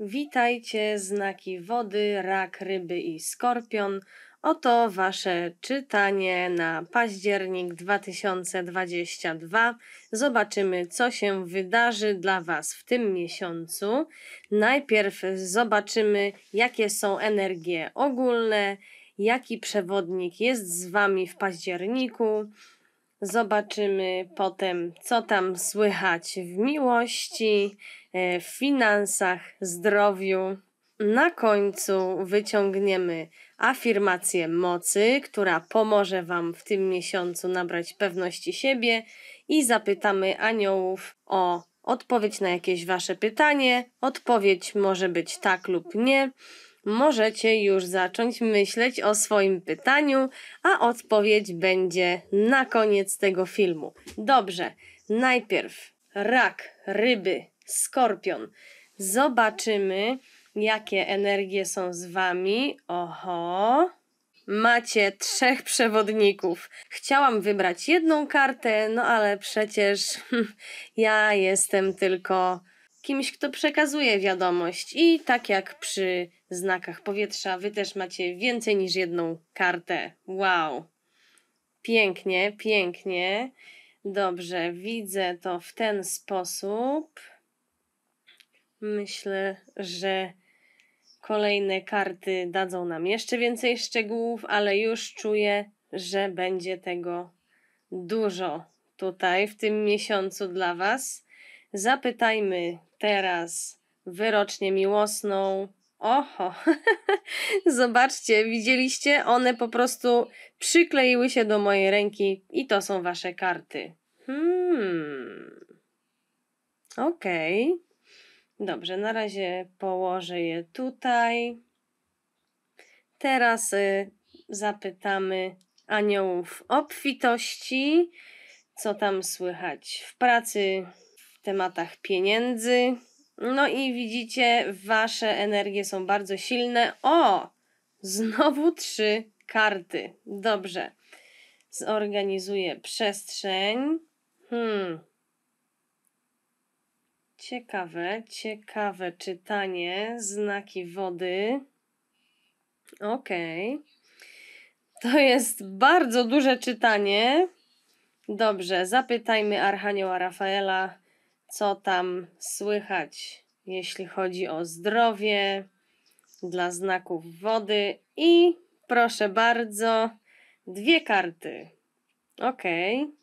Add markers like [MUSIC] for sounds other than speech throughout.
Witajcie, znaki wody, rak, ryby i skorpion. Oto Wasze czytanie na październik 2022. Zobaczymy, co się wydarzy dla Was w tym miesiącu. Najpierw zobaczymy, jakie są energie ogólne, jaki przewodnik jest z Wami w październiku. Zobaczymy potem, co tam słychać w miłości, E, w finansach, zdrowiu. Na końcu wyciągniemy afirmację mocy, która pomoże Wam w tym miesiącu nabrać pewności siebie i zapytamy aniołów o odpowiedź na jakieś Wasze pytanie. Odpowiedź może być tak lub nie. Możecie już zacząć myśleć o swoim pytaniu, a odpowiedź będzie na koniec tego filmu. Dobrze, najpierw rak, ryby, Skorpion. Zobaczymy, jakie energie są z wami. Oho. Macie trzech przewodników. Chciałam wybrać jedną kartę, no ale przecież [LAUGHS] ja jestem tylko kimś, kto przekazuje wiadomość. I tak jak przy znakach powietrza, wy też macie więcej niż jedną kartę. Wow! Pięknie, pięknie. Dobrze, widzę to w ten sposób. Myślę, że kolejne karty dadzą nam jeszcze więcej szczegółów, ale już czuję, że będzie tego dużo tutaj w tym miesiącu dla Was. Zapytajmy teraz wyrocznie miłosną. Oho, [LAUGHS] zobaczcie, widzieliście? One po prostu przykleiły się do mojej ręki i to są Wasze karty. Hmm. Okej. Okay. Dobrze, na razie położę je tutaj. Teraz y, zapytamy aniołów obfitości, co tam słychać w pracy, w tematach pieniędzy. No i widzicie, wasze energie są bardzo silne. O! Znowu trzy karty. Dobrze. Zorganizuję przestrzeń. Hmm, Ciekawe, ciekawe czytanie, znaki wody. Okej. Okay. To jest bardzo duże czytanie. Dobrze, zapytajmy Archanioła Rafaela, co tam słychać, jeśli chodzi o zdrowie dla znaków wody. I proszę bardzo, dwie karty. Okej. Okay.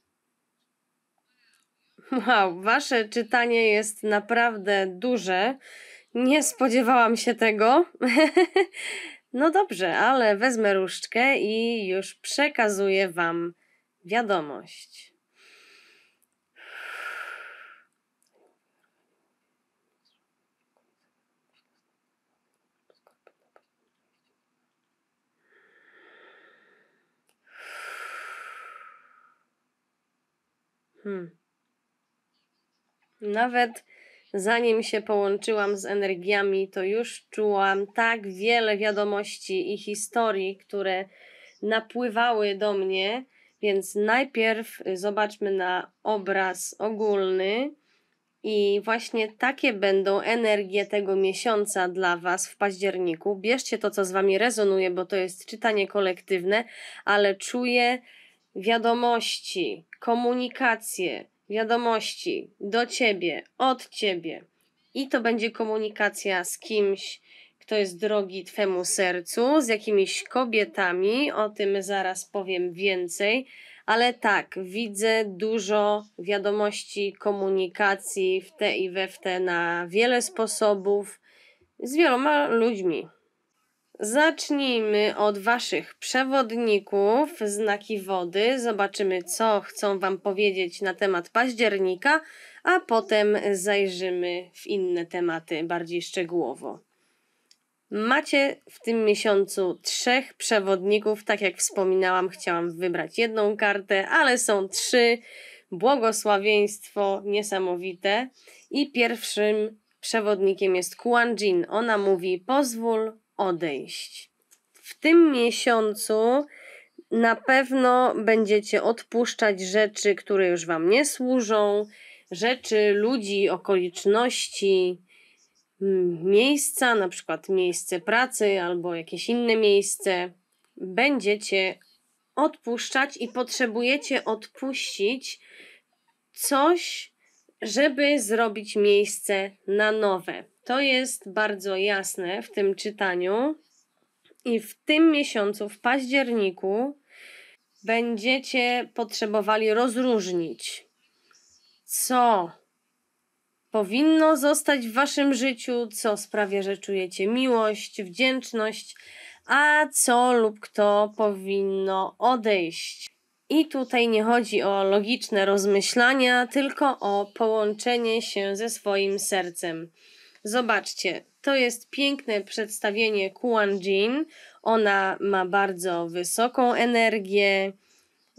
[LAUGHS] Wow, wasze czytanie jest naprawdę duże. Nie spodziewałam się tego. [LAUGHS] no dobrze, ale wezmę różdżkę i już przekazuję wam wiadomość. Hmm. Nawet zanim się połączyłam z energiami, to już czułam tak wiele wiadomości i historii, które napływały do mnie. Więc najpierw zobaczmy na obraz ogólny. I właśnie takie będą energie tego miesiąca dla Was w październiku. Bierzcie to, co z Wami rezonuje, bo to jest czytanie kolektywne, ale czuję wiadomości, komunikację, wiadomości do ciebie, od ciebie. I to będzie komunikacja z kimś, kto jest drogi twemu sercu, z jakimiś kobietami, o tym zaraz powiem więcej, ale tak, widzę dużo wiadomości, komunikacji w te i we w te na wiele sposobów z wieloma ludźmi. Zacznijmy od Waszych przewodników, znaki wody. Zobaczymy, co chcą Wam powiedzieć na temat października, a potem zajrzymy w inne tematy bardziej szczegółowo. Macie w tym miesiącu trzech przewodników. Tak jak wspominałam, chciałam wybrać jedną kartę, ale są trzy. Błogosławieństwo niesamowite. I pierwszym przewodnikiem jest Kuan Jin. Ona mówi: Pozwól odejść. W tym miesiącu na pewno będziecie odpuszczać rzeczy, które już Wam nie służą, rzeczy, ludzi, okoliczności, miejsca, na przykład miejsce pracy albo jakieś inne miejsce. Będziecie odpuszczać i potrzebujecie odpuścić coś, żeby zrobić miejsce na nowe. To jest bardzo jasne w tym czytaniu. I w tym miesiącu, w październiku, będziecie potrzebowali rozróżnić, co powinno zostać w waszym życiu, co sprawia, że czujecie miłość, wdzięczność, a co lub kto powinno odejść. I tutaj nie chodzi o logiczne rozmyślania, tylko o połączenie się ze swoim sercem. Zobaczcie, to jest piękne przedstawienie Kuan Jin. Ona ma bardzo wysoką energię,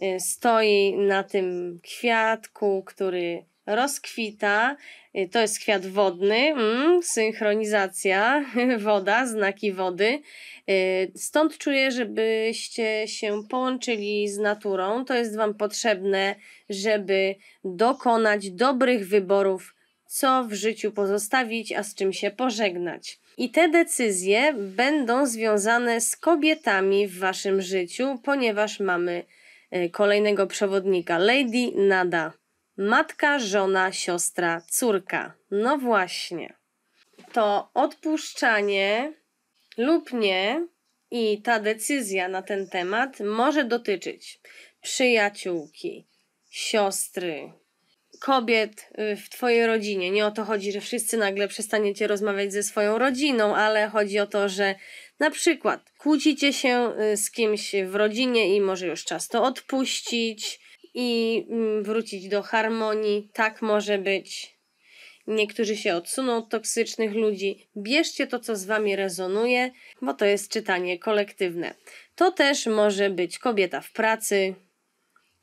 y, stoi na tym kwiatku, który rozkwita. Y, to jest kwiat wodny, mm, synchronizacja, [LAUGHS] woda, znaki wody. Y, stąd czuję, żebyście się połączyli z naturą. To jest Wam potrzebne, żeby dokonać dobrych wyborów co w życiu pozostawić, a z czym się pożegnać. I te decyzje będą związane z kobietami w waszym życiu, ponieważ mamy e, kolejnego przewodnika Lady Nada. Matka, żona, siostra, córka. No właśnie. To odpuszczanie lub nie i ta decyzja na ten temat może dotyczyć przyjaciółki, siostry, kobiet y, w Twojej rodzinie. Nie o to chodzi, że wszyscy nagle przestaniecie rozmawiać ze swoją rodziną, ale chodzi o to, że na przykład kłócicie się y, z kimś w rodzinie i może już czas to odpuścić i mm, wrócić do harmonii. Tak może być. Niektórzy się odsuną od toksycznych ludzi. Bierzcie to, co z wami rezonuje, bo to jest czytanie kolektywne. To też może być kobieta w pracy,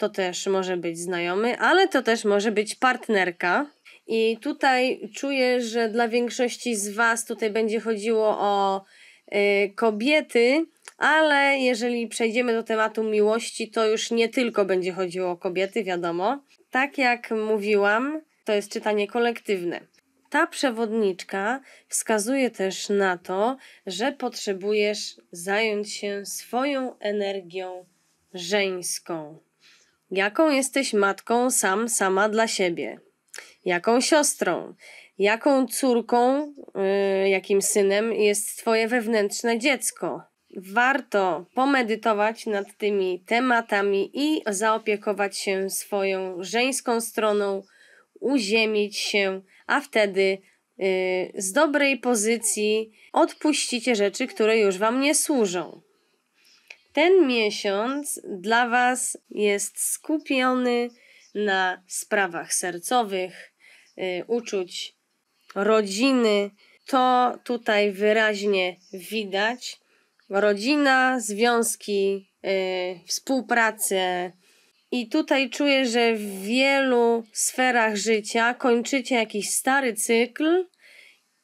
to też może być znajomy, ale to też może być partnerka. I tutaj czuję, że dla większości z Was tutaj będzie chodziło o y, kobiety, ale jeżeli przejdziemy do tematu miłości, to już nie tylko będzie chodziło o kobiety, wiadomo. Tak jak mówiłam, to jest czytanie kolektywne. Ta przewodniczka wskazuje też na to, że potrzebujesz zająć się swoją energią żeńską. Jaką jesteś matką sam, sama dla siebie? Jaką siostrą? Jaką córką, yy, jakim synem jest Twoje wewnętrzne dziecko? Warto pomedytować nad tymi tematami i zaopiekować się swoją żeńską stroną, uziemić się, a wtedy yy, z dobrej pozycji odpuścicie rzeczy, które już Wam nie służą. Ten miesiąc dla Was jest skupiony na sprawach sercowych, y, uczuć rodziny. To tutaj wyraźnie widać. Rodzina, związki, y, współpracę. I tutaj czuję, że w wielu sferach życia kończycie jakiś stary cykl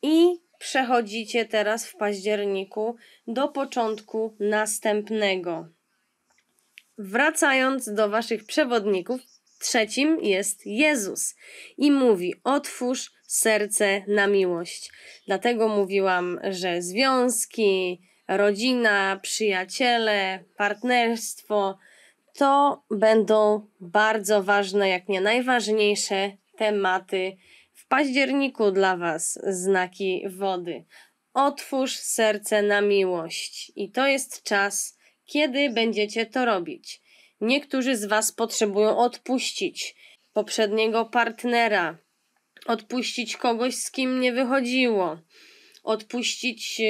i przechodzicie teraz w październiku do początku następnego. Wracając do waszych przewodników, trzecim jest Jezus i mówi: Otwórz serce na miłość. Dlatego mówiłam, że związki, rodzina, przyjaciele, partnerstwo to będą bardzo ważne, jak nie najważniejsze tematy październiku dla Was znaki wody. Otwórz serce na miłość i to jest czas, kiedy będziecie to robić. Niektórzy z Was potrzebują odpuścić poprzedniego partnera, odpuścić kogoś, z kim nie wychodziło, odpuścić e,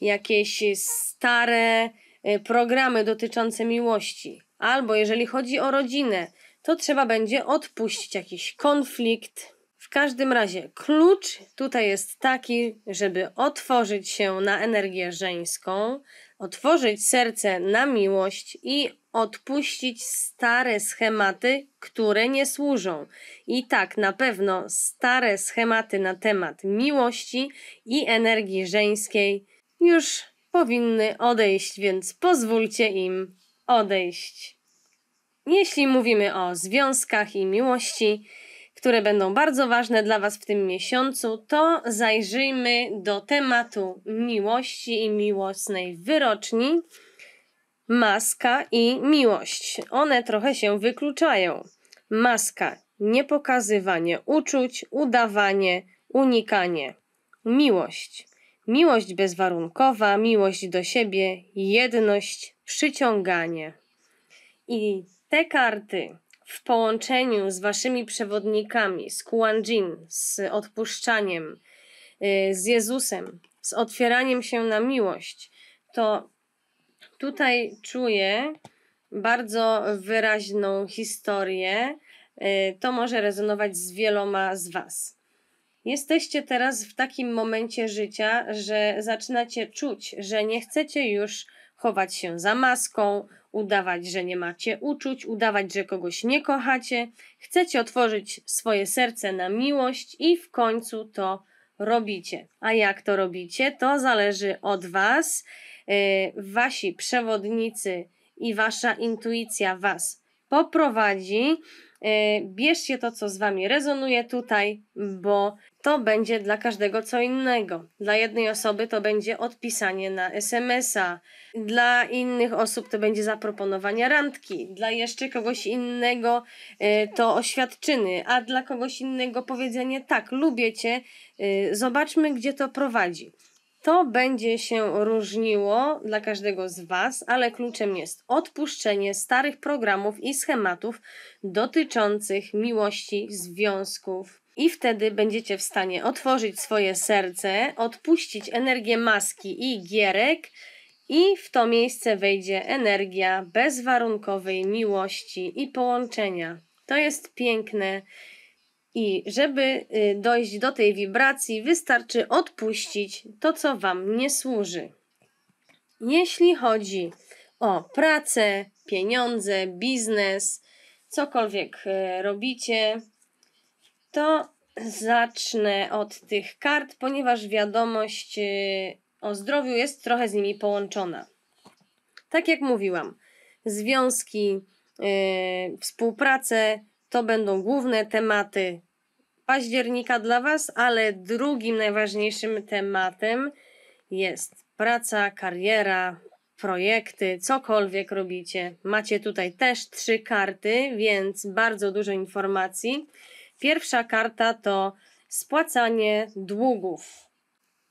jakieś stare e, programy dotyczące miłości. Albo jeżeli chodzi o rodzinę, to trzeba będzie odpuścić jakiś konflikt, każdym razie klucz tutaj jest taki, żeby otworzyć się na energię żeńską, otworzyć serce na miłość i odpuścić stare schematy, które nie służą. I tak, na pewno stare schematy na temat miłości i energii żeńskiej już powinny odejść, więc pozwólcie im odejść. Jeśli mówimy o związkach i miłości, które będą bardzo ważne dla Was w tym miesiącu, to zajrzyjmy do tematu miłości i miłosnej wyroczni, maska i miłość. One trochę się wykluczają. Maska niepokazywanie uczuć, udawanie, unikanie. Miłość. Miłość bezwarunkowa, miłość do siebie, jedność, przyciąganie. I te karty w połączeniu z waszymi przewodnikami, z Kuanjin, z odpuszczaniem, y, z Jezusem, z otwieraniem się na miłość, to tutaj czuję bardzo wyraźną historię. Y, to może rezonować z wieloma z Was. Jesteście teraz w takim momencie życia, że zaczynacie czuć, że nie chcecie już chować się za maską, udawać, że nie macie uczuć, udawać, że kogoś nie kochacie. Chcecie otworzyć swoje serce na miłość i w końcu to robicie. A jak to robicie, to zależy od Was. Y, wasi przewodnicy i Wasza intuicja Was poprowadzi. E, bierzcie to, co z Wami rezonuje tutaj, bo to będzie dla każdego co innego. Dla jednej osoby to będzie odpisanie na SMS-a, dla innych osób to będzie zaproponowanie randki, dla jeszcze kogoś innego e, to oświadczyny, a dla kogoś innego powiedzenie tak, lubię Cię, e, zobaczmy gdzie to prowadzi. To będzie się różniło dla każdego z Was, ale kluczem jest odpuszczenie starych programów i schematów dotyczących miłości, związków. I wtedy będziecie w stanie otworzyć swoje serce, odpuścić energię maski i gierek, i w to miejsce wejdzie energia bezwarunkowej miłości i połączenia. To jest piękne i żeby y, dojść do tej wibracji, wystarczy odpuścić to, co Wam nie służy. Jeśli chodzi o pracę, pieniądze, biznes, cokolwiek y, robicie, to zacznę od tych kart, ponieważ wiadomość y, o zdrowiu jest trochę z nimi połączona. Tak jak mówiłam, związki, yy, współpracę, to będą główne tematy października dla Was, ale drugim najważniejszym tematem jest praca, kariera, projekty, cokolwiek robicie. Macie tutaj też trzy karty, więc bardzo dużo informacji. Pierwsza karta to spłacanie długów.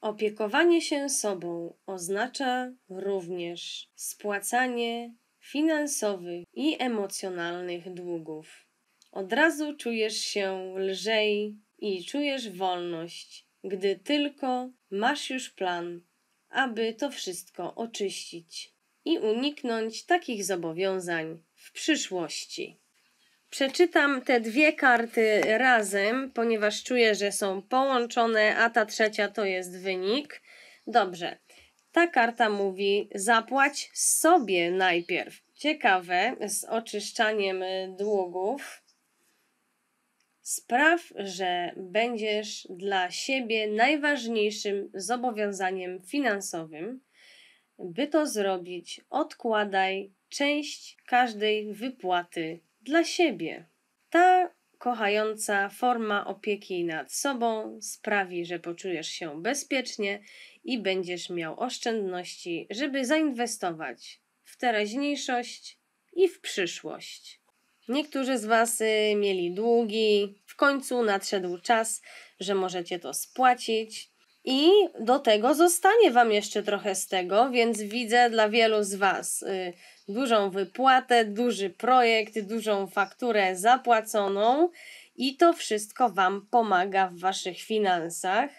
Opiekowanie się sobą oznacza również spłacanie finansowych i emocjonalnych długów. Od razu czujesz się lżej i czujesz wolność, gdy tylko masz już plan, aby to wszystko oczyścić i uniknąć takich zobowiązań w przyszłości. Przeczytam te dwie karty razem, ponieważ czuję, że są połączone, a ta trzecia to jest wynik. Dobrze. Ta karta mówi: zapłać sobie najpierw. Ciekawe, z oczyszczaniem długów. Spraw, że będziesz dla siebie najważniejszym zobowiązaniem finansowym. By to zrobić, odkładaj część każdej wypłaty dla siebie. Ta kochająca forma opieki nad sobą sprawi, że poczujesz się bezpiecznie i będziesz miał oszczędności, żeby zainwestować w teraźniejszość i w przyszłość. Niektórzy z Was y, mieli długi, w końcu nadszedł czas, że możecie to spłacić. I do tego zostanie Wam jeszcze trochę z tego, więc widzę dla wielu z Was y, dużą wypłatę, duży projekt, dużą fakturę zapłaconą, i to wszystko Wam pomaga w Waszych finansach.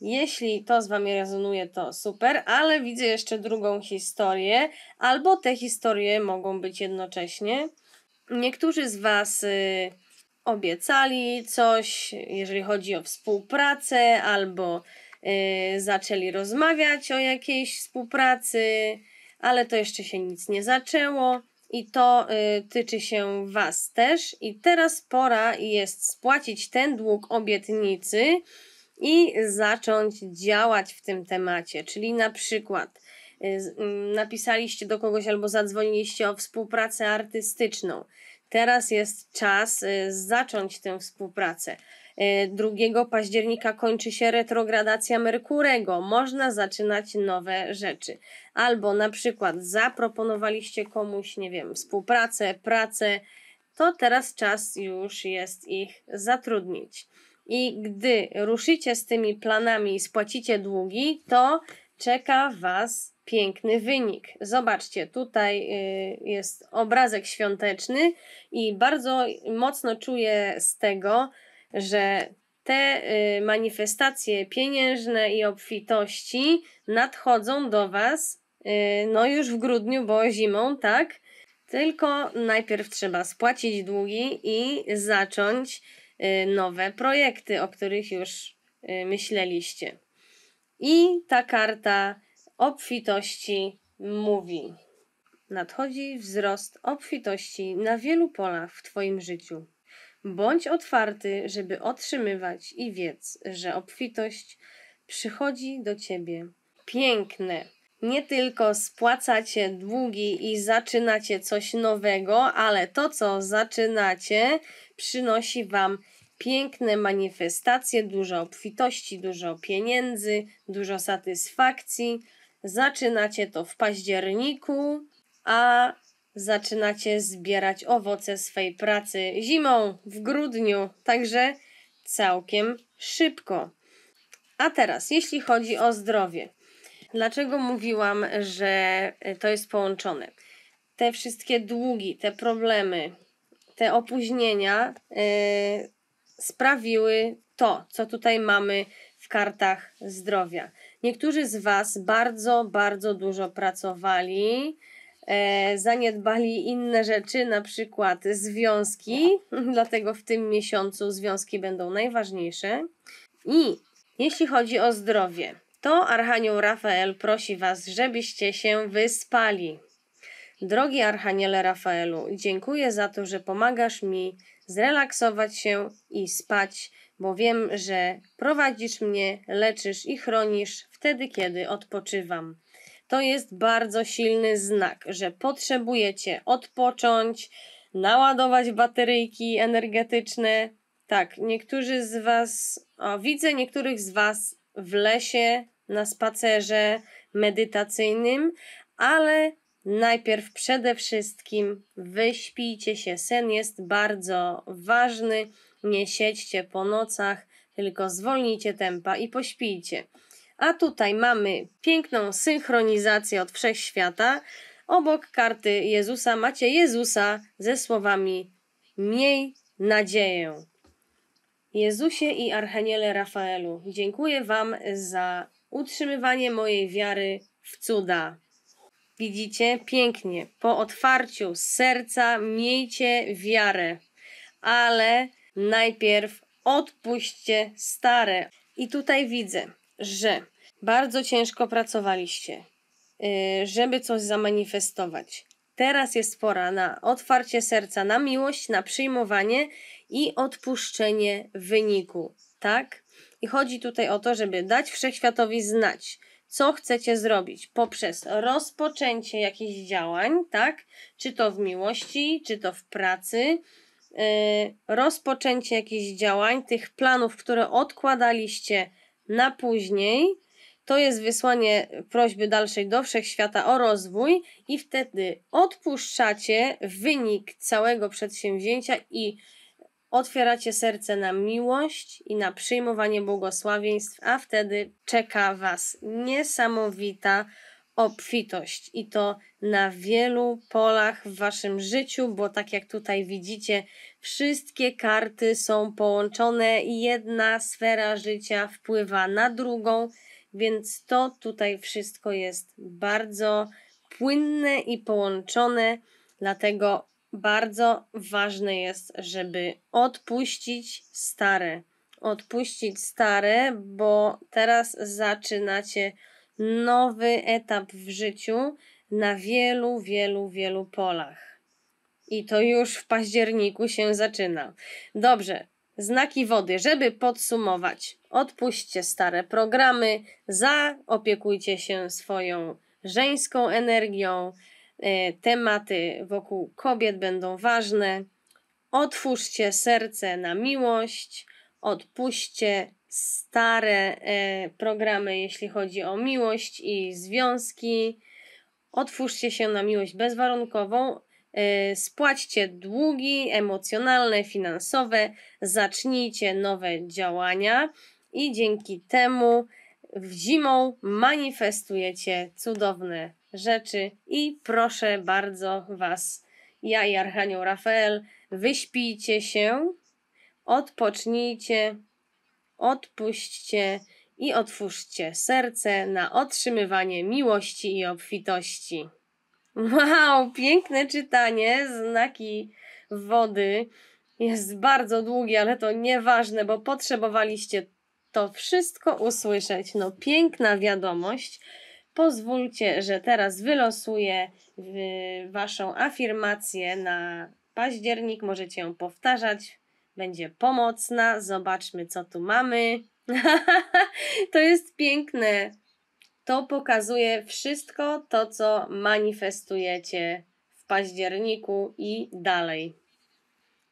Jeśli to z Wami rezonuje, to super, ale widzę jeszcze drugą historię, albo te historie mogą być jednocześnie. Niektórzy z Was y, obiecali coś, jeżeli chodzi o współpracę, albo y, zaczęli rozmawiać o jakiejś współpracy, ale to jeszcze się nic nie zaczęło i to y, tyczy się Was też. I teraz pora jest spłacić ten dług obietnicy i zacząć działać w tym temacie, czyli na przykład Y, mm, napisaliście do kogoś albo zadzwoniliście o współpracę artystyczną. Teraz jest czas y, zacząć tę współpracę. 2 y, października kończy się retrogradacja Merkurego. Można zaczynać nowe rzeczy. Albo na przykład zaproponowaliście komuś, nie wiem, współpracę, pracę, to teraz czas już jest ich zatrudnić. I gdy ruszycie z tymi planami i spłacicie długi, to czeka Was piękny wynik. Zobaczcie, tutaj y, jest obrazek świąteczny i bardzo mocno czuję z tego, że te y, manifestacje pieniężne i obfitości nadchodzą do Was y, no już w grudniu, bo zimą, tak? Tylko najpierw trzeba spłacić długi i zacząć nowe projekty, o których już myśleliście. I ta karta obfitości mówi. Nadchodzi wzrost obfitości na wielu polach w Twoim życiu. Bądź otwarty, żeby otrzymywać i wiedz, że obfitość przychodzi do Ciebie. Piękne. Nie tylko spłacacie długi i zaczynacie coś nowego, ale to, co zaczynacie, przynosi Wam piękne manifestacje, dużo obfitości, dużo pieniędzy, dużo satysfakcji. Zaczynacie to w październiku, a zaczynacie zbierać owoce swej pracy zimą, w grudniu, także całkiem szybko. A teraz, jeśli chodzi o zdrowie. Dlaczego mówiłam, że e, to jest połączone? Te wszystkie długi, te problemy, te opóźnienia yy, sprawiły to, co tutaj mamy w kartach zdrowia. Niektórzy z Was bardzo, bardzo dużo pracowali, e, zaniedbali inne rzeczy, na przykład związki, [LAUGHS] dlatego w tym miesiącu związki będą najważniejsze. I jeśli chodzi o zdrowie, to Archanioł Rafael prosi Was, żebyście się wyspali. Drogi Archaniele Rafaelu, dziękuję za to, że pomagasz mi zrelaksować się i spać bo wiem, że prowadzisz mnie, leczysz i chronisz wtedy, kiedy odpoczywam. To jest bardzo silny znak, że potrzebujecie odpocząć, naładować bateryjki energetyczne. Tak, niektórzy z Was, o, widzę niektórych z Was w lesie, na spacerze medytacyjnym, ale najpierw przede wszystkim wyśpijcie się. Sen jest bardzo ważny nie siedźcie po nocach, tylko zwolnijcie tempa i pośpijcie. A tutaj mamy piękną synchronizację od wszechświata. Obok karty Jezusa macie Jezusa ze słowami Miej nadzieję. Jezusie i Archeniele Rafaelu, dziękuję Wam za utrzymywanie mojej wiary w cuda. Widzicie, pięknie, po otwarciu serca miejcie wiarę, ale najpierw odpuśćcie stare. I tutaj widzę, że bardzo ciężko pracowaliście, y, żeby coś zamanifestować. Teraz jest pora na otwarcie serca, na miłość, na przyjmowanie i odpuszczenie wyniku, tak? I chodzi tutaj o to, żeby dać wszechświatowi znać, co chcecie zrobić poprzez rozpoczęcie jakichś działań, tak? Czy to w miłości, czy to w pracy, Y, rozpoczęcie jakichś działań, tych planów, które odkładaliście na później. To jest wysłanie prośby dalszej do wszechświata o rozwój, i wtedy odpuszczacie wynik całego przedsięwzięcia i otwieracie serce na miłość i na przyjmowanie błogosławieństw, a wtedy czeka Was niesamowita obfitość i to na wielu polach w waszym życiu, bo tak jak tutaj widzicie, wszystkie karty są połączone i jedna sfera życia wpływa na drugą, więc to tutaj wszystko jest bardzo płynne i połączone, dlatego bardzo ważne jest, żeby odpuścić stare. Odpuścić stare, bo teraz zaczynacie nowy etap w życiu na wielu, wielu, wielu polach. I to już w październiku się zaczyna. Dobrze, znaki wody, żeby podsumować. Odpuśćcie stare programy, zaopiekujcie się swoją żeńską energią. E, tematy wokół kobiet będą ważne. Otwórzcie serce na miłość, odpuśćcie stare e, programy, jeśli chodzi o miłość i związki. Otwórzcie się na miłość bezwarunkową, e, spłaćcie długi emocjonalne, finansowe, zacznijcie nowe działania i dzięki temu w zimą manifestujecie cudowne rzeczy i proszę bardzo Was, ja i Archanioł Rafael, wyśpijcie się, odpocznijcie, odpuśćcie i otwórzcie serce na otrzymywanie miłości i obfitości. Wow, piękne czytanie, znaki wody. Jest bardzo długie, ale to nieważne, bo potrzebowaliście to wszystko usłyszeć. No, piękna wiadomość. Pozwólcie, że teraz wylosuję y, waszą afirmację na październik. Możecie ją powtarzać będzie pomocna. Zobaczmy, co tu mamy. [LAUGHS] to jest piękne. To pokazuje wszystko to, co manifestujecie w październiku i dalej.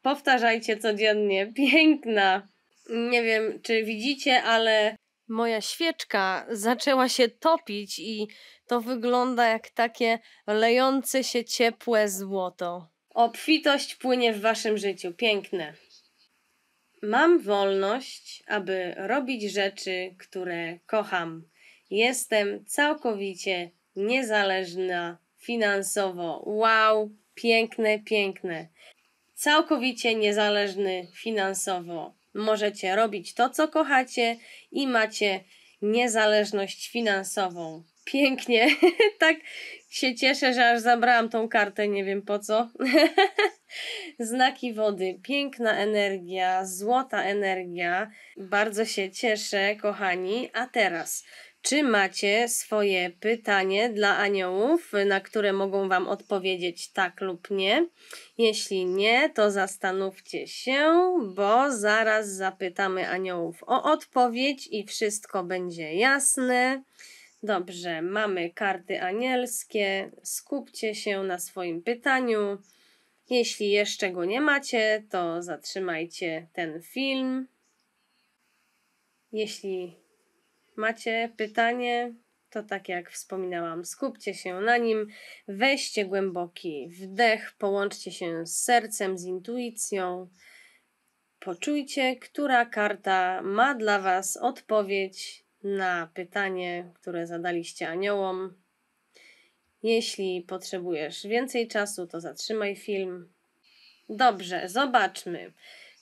Powtarzajcie codziennie. Piękna. Nie wiem, czy widzicie, ale moja świeczka zaczęła się topić i to wygląda jak takie lejące się ciepłe złoto. Obfitość płynie w waszym życiu. Piękne. Mam wolność, aby robić rzeczy, które kocham. Jestem całkowicie niezależna finansowo. Wow, piękne, piękne. Całkowicie niezależny finansowo. Możecie robić to, co kochacie i macie niezależność finansową. Pięknie, [LAUGHS] tak się cieszę, że aż zabrałam tą kartę, nie wiem po co. [LAUGHS] Znaki wody, piękna energia, złota energia. Bardzo się cieszę, kochani. A teraz, czy macie swoje pytanie dla aniołów, na które mogą Wam odpowiedzieć tak lub nie? Jeśli nie, to zastanówcie się, bo zaraz zapytamy aniołów o odpowiedź i wszystko będzie jasne. Dobrze, mamy karty anielskie. Skupcie się na swoim pytaniu. Jeśli jeszcze go nie macie, to zatrzymajcie ten film. Jeśli macie pytanie, to tak jak wspominałam, skupcie się na nim, weźcie głęboki wdech, połączcie się z sercem, z intuicją. Poczujcie, która karta ma dla Was odpowiedź na pytanie, które zadaliście aniołom. Jeśli potrzebujesz więcej czasu, to zatrzymaj film. Dobrze, zobaczmy.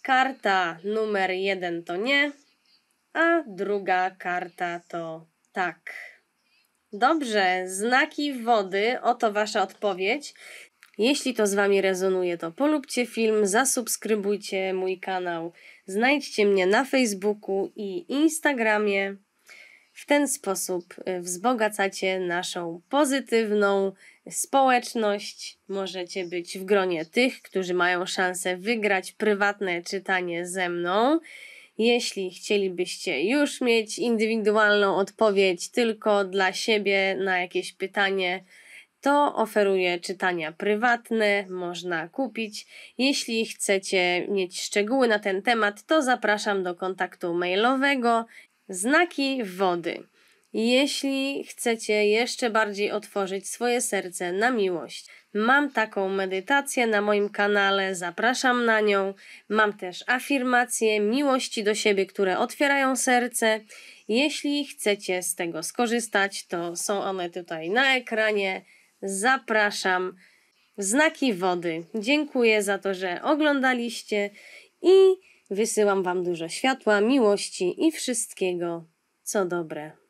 Karta numer jeden to nie, a druga karta to tak. Dobrze, znaki wody, oto Wasza odpowiedź. Jeśli to z Wami rezonuje, to polubcie film, zasubskrybujcie mój kanał, znajdźcie mnie na Facebooku i Instagramie. W ten sposób y, wzbogacacie naszą pozytywną społeczność. Możecie być w gronie tych, którzy mają szansę wygrać prywatne czytanie ze mną. Jeśli chcielibyście już mieć indywidualną odpowiedź tylko dla siebie na jakieś pytanie, to oferuję czytania prywatne, można kupić. Jeśli chcecie mieć szczegóły na ten temat, to zapraszam do kontaktu mailowego Znaki wody. Jeśli chcecie jeszcze bardziej otworzyć swoje serce na miłość, mam taką medytację na moim kanale, zapraszam na nią. Mam też afirmacje miłości do siebie, które otwierają serce. Jeśli chcecie z tego skorzystać, to są one tutaj na ekranie. Zapraszam. Znaki wody. Dziękuję za to, że oglądaliście i Wysyłam Wam dużo światła, miłości i wszystkiego, co dobre.